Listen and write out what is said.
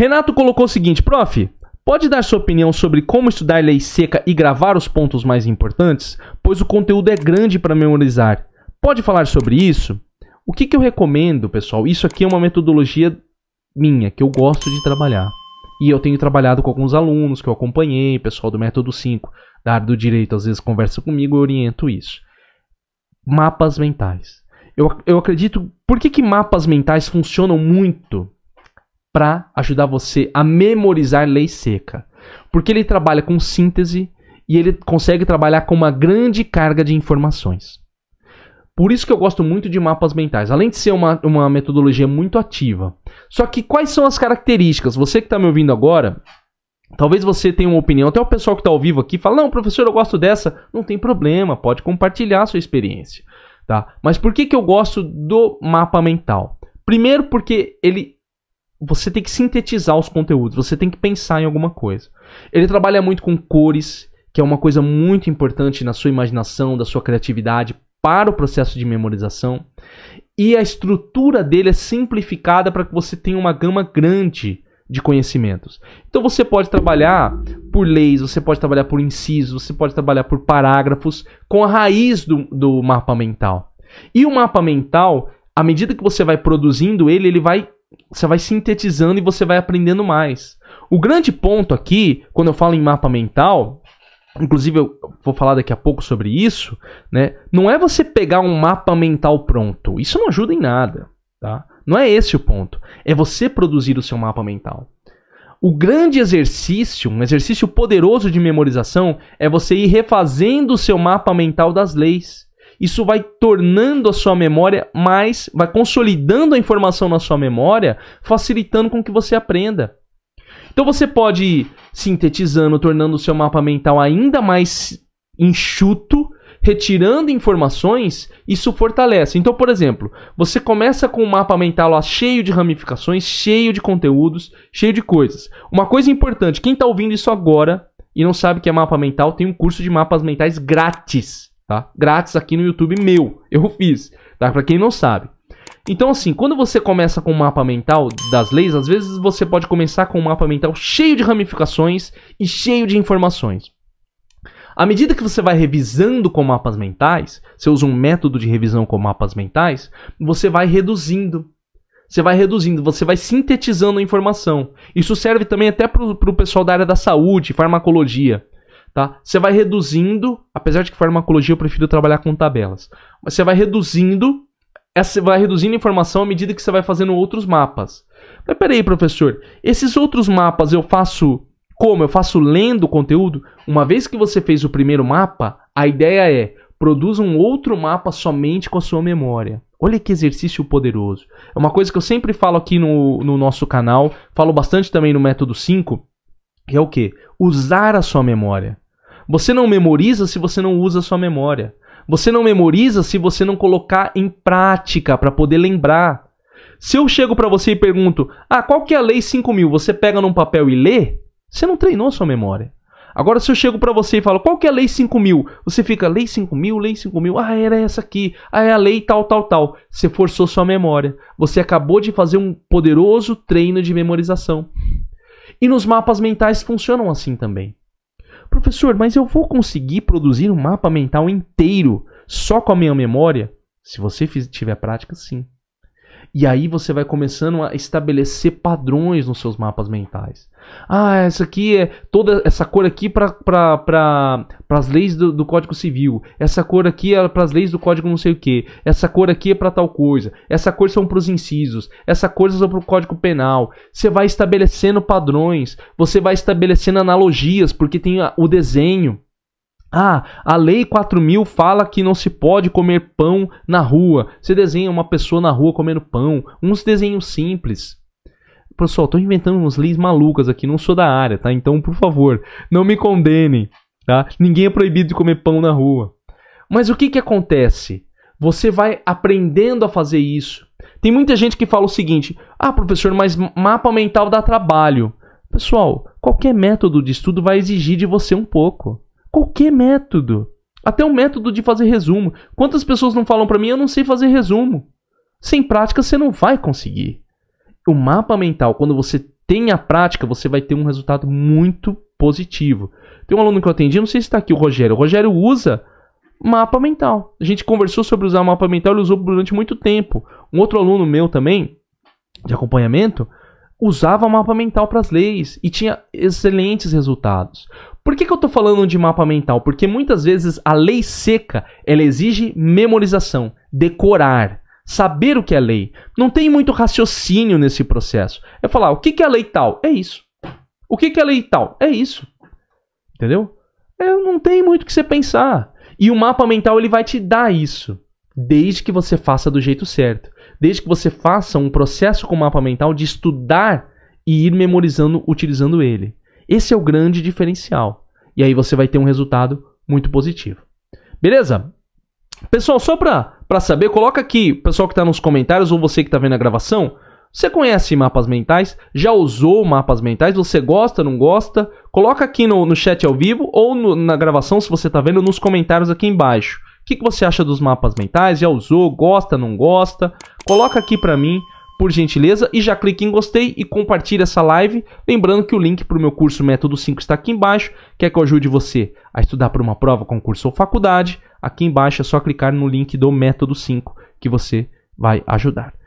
Renato colocou o seguinte, prof. Pode dar sua opinião sobre como estudar lei seca e gravar os pontos mais importantes? Pois o conteúdo é grande para memorizar. Pode falar sobre isso? O que, que eu recomendo, pessoal? Isso aqui é uma metodologia minha, que eu gosto de trabalhar. E eu tenho trabalhado com alguns alunos que eu acompanhei, pessoal do Método 5, da área do direito, às vezes conversa comigo e oriento isso. Mapas mentais. Eu, eu acredito. Por que, que mapas mentais funcionam muito para ajudar você a memorizar lei seca. Porque ele trabalha com síntese e ele consegue trabalhar com uma grande carga de informações. Por isso que eu gosto muito de mapas mentais, além de ser uma, uma metodologia muito ativa. Só que quais são as características? Você que está me ouvindo agora, Talvez você tenha uma opinião, até o pessoal que está ao vivo aqui fala: não, professor, eu gosto dessa. Não tem problema, pode compartilhar a sua experiência. Tá? Mas por que, que eu gosto do mapa mental? Primeiro, porque ele você tem que sintetizar os conteúdos, você tem que pensar em alguma coisa. Ele trabalha muito com cores, que é uma coisa muito importante na sua imaginação, da sua criatividade para o processo de memorização. E a estrutura dele é simplificada para que você tenha uma gama grande de conhecimentos. Então você pode trabalhar por leis, você pode trabalhar por incisos, você pode trabalhar por parágrafos, com a raiz do, do mapa mental. E o mapa mental, à medida que você vai produzindo ele, ele vai você vai sintetizando e você vai aprendendo mais. O grande ponto aqui, quando eu falo em mapa mental, inclusive eu vou falar daqui a pouco sobre isso, né? Não é você pegar um mapa mental pronto. Isso não ajuda em nada, tá? Não é esse o ponto. É você produzir o seu mapa mental. O grande exercício, um exercício poderoso de memorização, é você ir refazendo o seu mapa mental das leis isso vai tornando a sua memória mais, vai consolidando a informação na sua memória, facilitando com que você aprenda. Então você pode ir sintetizando, tornando o seu mapa mental ainda mais enxuto, retirando informações, isso fortalece. Então, por exemplo, você começa com um mapa mental lá cheio de ramificações, cheio de conteúdos, cheio de coisas. Uma coisa importante, quem está ouvindo isso agora e não sabe que é mapa mental, tem um curso de mapas mentais grátis tá? Grátis aqui no YouTube meu, eu fiz, tá? Para quem não sabe. Então assim, quando você começa com um mapa mental das leis, às vezes você pode começar com um mapa mental cheio de ramificações e cheio de informações. À medida que você vai revisando com mapas mentais, você usa um método de revisão com mapas mentais, você vai reduzindo. Você vai reduzindo, você vai sintetizando a informação. Isso serve também até para o pessoal da área da saúde, farmacologia tá? Você vai reduzindo, apesar de que farmacologia eu prefiro trabalhar com tabelas, mas você vai reduzindo, você vai reduzindo informação à medida que você vai fazendo outros mapas. Mas peraí, professor, esses outros mapas eu faço como? Eu faço lendo o conteúdo? Uma vez que você fez o primeiro mapa, a ideia é produza um outro mapa somente com a sua memória. Olha que exercício poderoso. É uma coisa que eu sempre falo aqui no, no nosso canal, falo bastante também no método 5, que é o que? Usar a sua memória. Você não memoriza se você não usa a sua memória. Você não memoriza se você não colocar em prática para poder lembrar. Se eu chego para você e pergunto, ah, qual que é a lei 5000? Você pega num papel e lê? Você não treinou a sua memória. Agora, se eu chego para você e falo, qual que é a lei 5000? Você fica, lei 5000, lei 5000, ah, era essa aqui, ah, é a lei tal, tal, tal. Você forçou sua memória. Você acabou de fazer um poderoso treino de memorização. E nos mapas mentais funcionam assim também. Professor, mas eu vou conseguir produzir um mapa mental inteiro só com a minha memória? Se você tiver prática, sim. E aí você vai começando a estabelecer padrões nos seus mapas mentais. Ah, essa aqui é toda essa cor aqui para pra, pra, pra as leis do, do, Código Civil. Essa cor aqui é para as leis do Código não sei o que. Essa cor aqui é para tal coisa. Essa cor são para os incisos. Essa cor são para o Código Penal. Você vai estabelecendo padrões. Você vai estabelecendo analogias porque tem o desenho. Ah, a Lei 4000 fala que não se pode comer pão na rua. Você desenha uma pessoa na rua comendo pão. Uns desenhos simples. Pessoal, estou inventando umas leis malucas aqui, não sou da área, tá? Então, por favor, não me condenem, tá? Ninguém é proibido de comer pão na rua. Mas o que que acontece? Você vai aprendendo a fazer isso. Tem muita gente que fala o seguinte: "Ah, professor, mas mapa mental dá trabalho". Pessoal, qualquer método de estudo vai exigir de você um pouco. Qualquer método. Até o método de fazer resumo. Quantas pessoas não falam para mim, eu não sei fazer resumo. Sem prática você não vai conseguir. O mapa mental, quando você tem a prática, você vai ter um resultado muito positivo. Tem um aluno que eu atendi, não sei se está aqui, o Rogério. O Rogério usa mapa mental. A gente conversou sobre usar mapa mental, ele usou durante muito tempo. Um outro aluno meu também, de acompanhamento, usava mapa mental para as leis e tinha excelentes resultados. Por que, que eu estou falando de mapa mental? Porque muitas vezes a lei seca ela exige memorização, decorar, saber o que é lei. Não tem muito raciocínio nesse processo. É falar o que, que é lei tal? É isso. O que, que é lei tal? É isso. Entendeu? É, não tem muito o que você pensar. E o mapa mental ele vai te dar isso, desde que você faça do jeito certo, desde que você faça um processo com o mapa mental de estudar e ir memorizando utilizando ele. Esse é o grande diferencial. E aí você vai ter um resultado muito positivo. Beleza? Pessoal, só para saber, coloca aqui, pessoal que está nos comentários ou você que está vendo a gravação, você conhece mapas mentais? Já usou mapas mentais? Você gosta, não gosta? Coloca aqui no, no chat ao vivo ou no, na gravação, se você está vendo, nos comentários aqui embaixo. O que, que você acha dos mapas mentais? Já usou? Gosta, não gosta? Coloca aqui para mim por gentileza, e já clique em gostei e compartilhe essa live. Lembrando que o link para o meu curso Método 5 está aqui embaixo. Quer que eu ajude você a estudar para uma prova, concurso ou faculdade? Aqui embaixo é só clicar no link do Método 5 que você vai ajudar.